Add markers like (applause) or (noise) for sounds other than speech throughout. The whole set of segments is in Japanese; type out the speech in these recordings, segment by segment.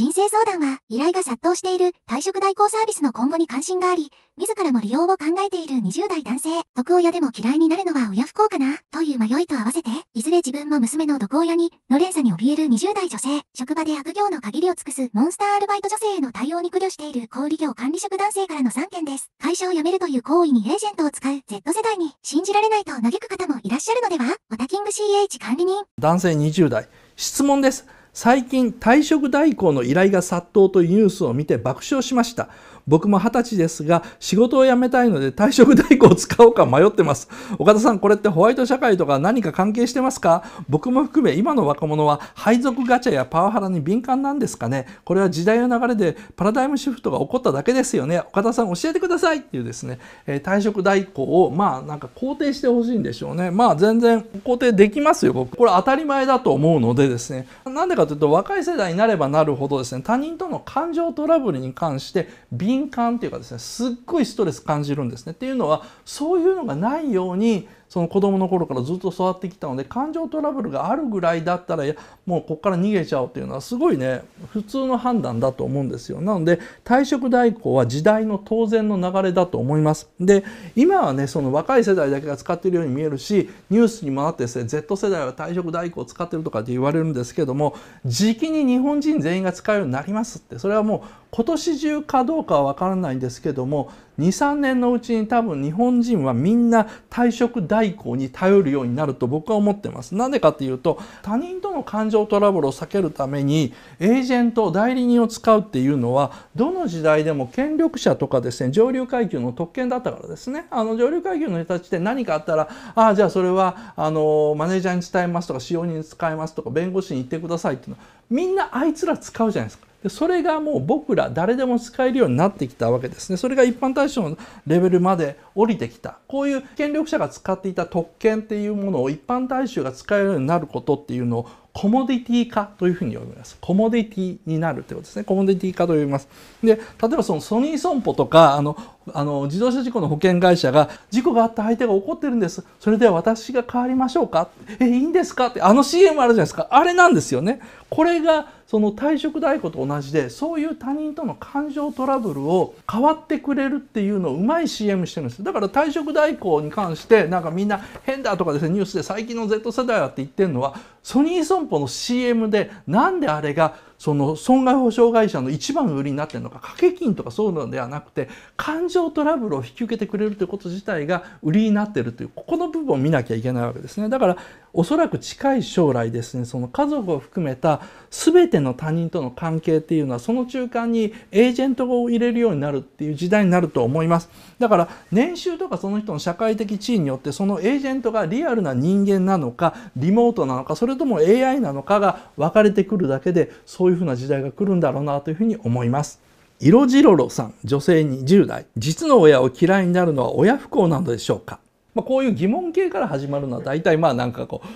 人生相談は、依頼が殺到している退職代行サービスの今後に関心があり、自らも利用を考えている20代男性、毒親でも嫌いになるのは親不幸かな、という迷いと合わせて、いずれ自分も娘の毒親に、の連鎖に怯える20代女性、職場で悪行の限りを尽くすモンスターアルバイト女性への対応に苦慮している小売業管理職男性からの3件です。会社を辞めるという行為にエージェントを使う Z 世代に、信じられないと嘆く方もいらっしゃるのではオタキング CH 管理人。男性20代、質問です。最近退職代行の依頼が殺到というニュースを見て爆笑しました僕も二十歳ですが、仕事を辞めたいので退職代行を使おうか迷ってます。岡田さん、これってホワイト社会とか何か関係してますか僕も含め今の若者は配属ガチャやパワハラに敏感なんですかねこれは時代の流れでパラダイムシフトが起こっただけですよね。岡田さん、教えてくださいっていうですね、えー、退職代行を、まあ、なんか肯定してほしいんでしょうね。まあ、全然肯定できますよ、僕。これ当たり前だと思うのでですね。なんでかというと、若い世代になればなるほどですね、他人との感情トラブルに関して、敏敏感というかですねすっごいストレス感じるんですねっていうのはそういうのがないようにその子供の頃からずっと育ってきたので感情トラブルがあるぐらいだったらもうここから逃げちゃおうっていうのはすごいね普通の判断だと思うんですよなので退職代行は時代の当然の流れだと思いますで今はねその若い世代だけが使っているように見えるしニュースにもなってですね Z 世代は退職代行を使ってるとかって言われるんですけども時期に日本人全員が使うようになりますってそれはもう今年中かどうかは分からないんですけども23年のうちに多分日本人はみんな退職代行に頼るようになると僕は思ってます。なんでかっていうと他人との感情トラブルを避けるためにエージェント代理人を使うっていうのはどの時代でも権力者とかですね上流階級の特権だったからですねあの上流階級の人たちって何かあったらああじゃあそれはあのマネージャーに伝えますとか使用人に使えますとか弁護士に言ってくださいっていうのはみんなあいつら使うじゃないですか。でそれがもう僕ら誰でも使えるようになってきたわけですねそれが一般大使のレベルまで降りてきたこういう権力者が使っていた特権っていうものを一般大衆が使えるようになることっていうのをコモディティ化というふうに呼びます。コモディティになるということですね。コモディティ化と呼びます。で、例えばそのソニー損保とか、あの、あの、自動車事故の保険会社が、事故があった相手が怒ってるんです。それでは私が代わりましょうかえ、いいんですかって、あの CM あるじゃないですか。あれなんですよね。これが、その退職代行と同じでそういう他人との感情トラブルを変わってくれるっていうのをうまい CM してるんですだから退職代行に関してなんかみんな変だとかですねニュースで最近の Z 世代はって言ってるのはソニー損保の CM でなんであれがその損害保障会社の一番売りになってるのか掛け金とかそういうのではなくて感情トラブルを引き受けてくれるということ自体が売りになってるというここの部分を見なきゃいけないわけですねだからおそらく近い将来ですねその家族を含めた全ての他人との関係っていうのはその中間にエージェントを入れるようになるっていう時代になると思いますだから年収とかその人の社会的地位によってそのエージェントがリアルな人間なのかリモートなのかそれとも AI なのかが分かれてくるだけでそういうういうふうな時代が来るんだろうなというふうに思います。色白ろさん、女性20代。実の親を嫌いになるのは親不幸なのでしょうか、まあ、こういう疑問形から始まるのは大体まあなんかこう、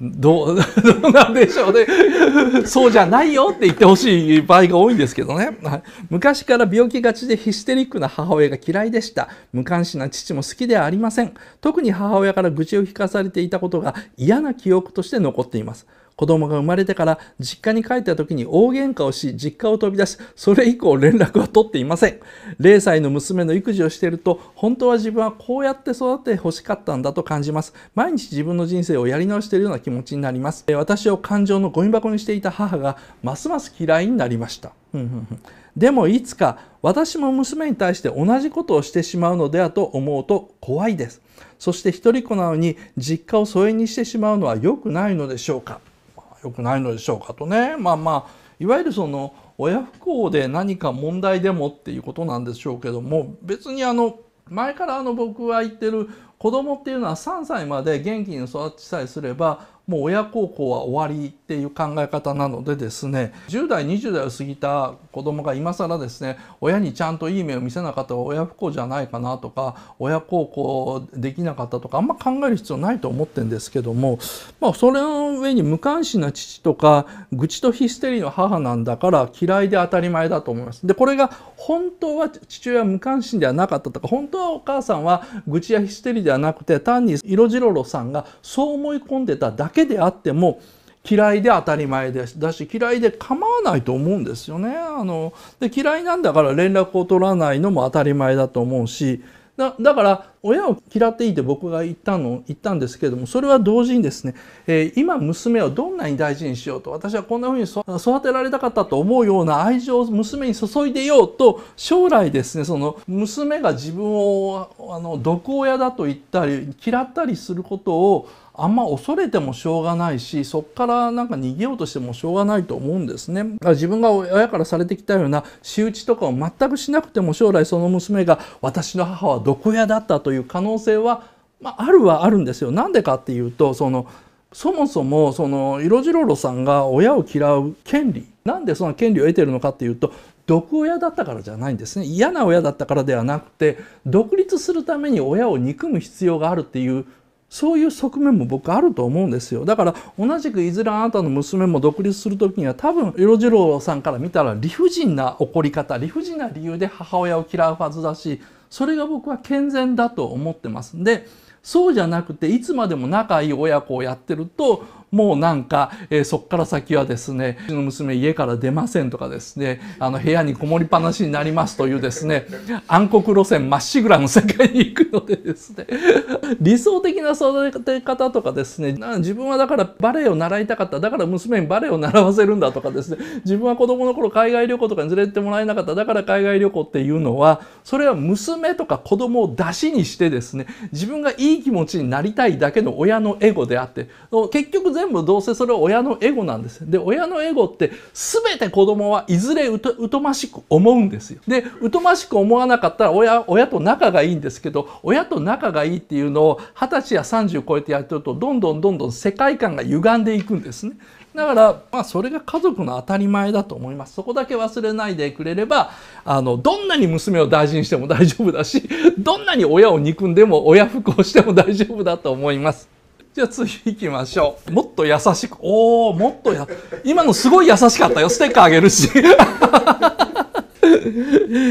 どう、(laughs) どうなんでしょうね。そうじゃないよって言ってほしい場合が多いんですけどね。昔から病気がちでヒステリックな母親が嫌いでした。無関心な父も好きではありません。特に母親から愚痴を聞かされていたことが嫌な記憶として残っています。子供が生まれてから実家に帰った時に大喧嘩をし、実家を飛び出し、それ以降連絡は取っていません。0歳の娘の育児をしていると、本当は自分はこうやって育って欲しかったんだと感じます。毎日自分の人生をやり直しているような気持ちになります。私を感情のゴミ箱にしていた母が、ますます嫌いになりました。でもいつか私も娘に対して同じことをしてしまうのではと思うと怖いです。そして一人っ子なのに実家を疎遠にしてしまうのは良くないのでしょうか良くないのでしょうかとねまあまあいわゆるその親不孝で何か問題でもっていうことなんでしょうけども別にあの前からあの僕は言ってる子供っていうのは3歳まで元気に育ちさえすればもう親孝行は終わりっていう考え方なのでですね10代20代を過ぎた子供が今更ですね親にちゃんといい目を見せなかったら親不孝じゃないかなとか親孝行できなかったとかあんま考える必要ないと思ってるんですけども、まあ、それの上に無関心な父とか愚痴とヒステリーの母なんだから嫌いで当たり前だと思います。でこれが本当は父親は無関心ではなかったとか本当はお母さんは愚痴やヒステリーではなくて単に色白ろさんがそう思い込んでただけであっても嫌いで当たり前ですだし嫌いで構わないと思うんですよねあので嫌いなんだから連絡を取らないのも当たり前だと思うしだだから親を嫌っていいって僕が言ったの言ったんですけれどもそれは同時にですね、えー、今娘をどんなに大事にしようと私はこんな風に育てられたかったと思うような愛情を娘に注いでようと将来ですねその娘が自分をあの毒親だと言ったり嫌ったりすることをあんま恐れてもしょうがないしそこからなんか逃げようとしてもしょうがないと思うんですね。だから自分が親からされてきたような仕打ちとかを全くしなくても将来その娘が私の母は毒親だったという可能性は、まあ、あるはあるんですよ。なんでかっていうとそのそもそもその色白さんが親を嫌う権利なんでその権利を得てるのかっていうと毒親だったからじゃないんですね嫌な親だったからではなくて独立するために親を憎む必要があるっていうそういう側面も僕あると思うんですよだから同じくいずれあなたの娘も独立する時には多分色次郎さんから見たら理不尽な怒り方理不尽な理由で母親を嫌うはずだしそれが僕は健全だと思ってますんでそうじゃなくていつまでも仲いい親子をやってるともうなんか、えー、そっから先はですねうちの娘家から出ませんとかですねあの部屋にこもりっぱなしになりますというですね暗黒路線まっしぐらの世界に行くのでですね理想的な育て方とかですね自分はだからバレエを習いたかっただから娘にバレエを習わせるんだとかですね自分は子供の頃海外旅行とかに連れてってもらえなかっただから海外旅行っていうのはそれは娘とか子供を出しにしてですね自分がいい気持ちになりたいだけの親のエゴであって結局全全部どうせそれは親のエゴなんですよ。で親のエゴって全て子供はいずれ疎ましく思うんですよで疎ましく思わなかったら親親と仲がいいんですけど親と仲がいいっていうのを二十歳や30超えてやってるとどんどんどんどん世界観が歪んでいくんですねだから、まあ、それが家族の当たり前だと思います。そこだけ忘れないでくれれば、あの、どんなに娘を大事にしても大丈夫だし、どんなに親を憎んでも親不孝しても大丈夫だと思います。じゃあ次行きましょう。もっと優しく、おお、もっとや、今のすごい優しかったよ。ステッカーあげるし。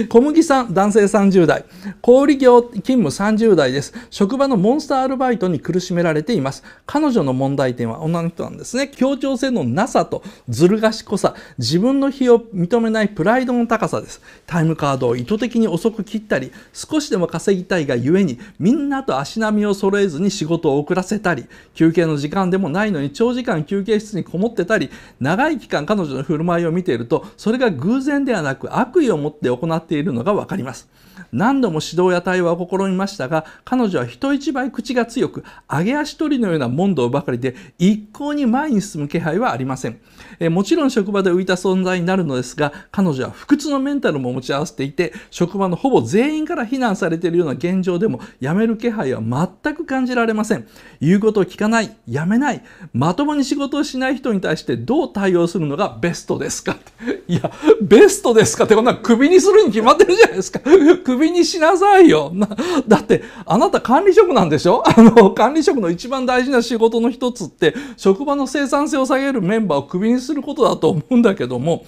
小麦さん、男性30代。小売業勤務30代です。職場のモンスターアルバイトに苦しめられています。彼女の問題点は女の人なんですね。協調性のなさとずる賢さ、自分の非を認めないプライドの高さです。タイムカードを意図的に遅く切ったり、少しでも稼ぎたいがゆえに、みんなと足並みを揃えずに仕事を遅らせたり、休憩の時間でもないのに長時間休憩室にこもってたり、長い期間彼女の振る舞いを見ていると、それが偶然ではなく悪意をって行っているのがわかります。何度も指導や対話を試みましたが彼女は人一倍口が強く揚げ足取りのような問答ばかりで一向に前に進む気配はありません、えもちろん職場で浮いた存在になるのですが彼女は不屈のメンタルも持ち合わせていて職場のほぼ全員から非難されているような現状でも辞める気配は全く感じられません言うことを聞かない辞めないまともに仕事をしない人に対してどう対応するのがベストですかいやベストですかってこんなクビにするに決まってるじゃないですかクビにしなさいよ。だって、あなた管理職なんでしょ (laughs) あの、管理職の一番大事な仕事の一つって、職場の生産性を下げるメンバーをクビにすることだと思うんだけども、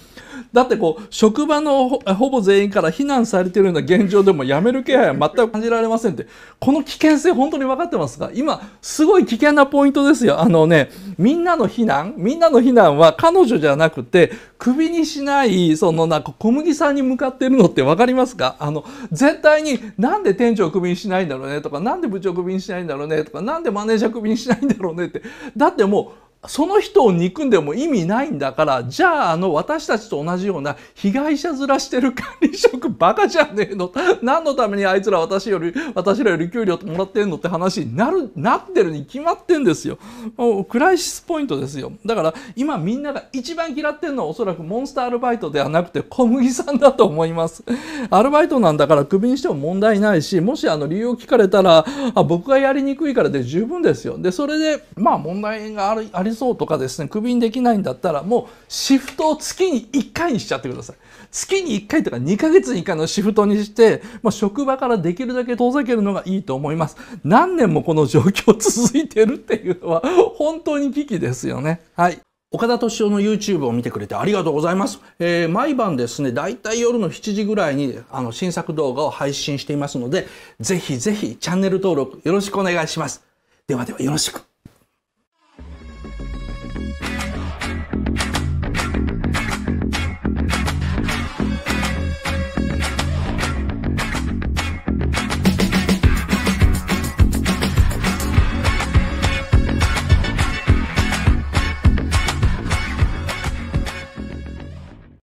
だってこう職場のほぼ全員から非難されてるような現状でも辞める気配は全く感じられませんってこの危険性本当に分かってますか今すごい危険なポイントですよあのねみんなの非難みんなの非難は彼女じゃなくてクビにしないそのなんか小麦さんに向かってるのって分かりますかあの絶対になんで店長クビにしないんだろうねとかなんで部長クビにしないんだろうねとかなんでマネージャークビにしないんだろうねってだってもうその人を憎んでも意味ないんだから、じゃああの私たちと同じような被害者面してる管理職バカじゃねえの。何のためにあいつら私より、私らより給料もらってんのって話になる、なってるに決まってんですよ。もうクライシスポイントですよ。だから今みんなが一番嫌ってんのはおそらくモンスターアルバイトではなくて小麦さんだと思います。アルバイトなんだからクビにしても問題ないし、もしあの理由を聞かれたら、あ僕がやりにくいからで十分ですよ。で、それで、まあ問題がありりそうとかですね、クビにできないんだったら、もうシフトを月に1回にしちゃってください。月に1回とか2ヶ月に1回のシフトにして、まあ、職場からできるだけ遠ざけるのがいいと思います。何年もこの状況続いてるっていうのは、本当に危機ですよね。はい。岡田敏夫の YouTube を見てくれてありがとうございます。えー、毎晩ですね、だいたい夜の7時ぐらいにあの新作動画を配信していますので、ぜひぜひチャンネル登録よろしくお願いします。ではではよろしく。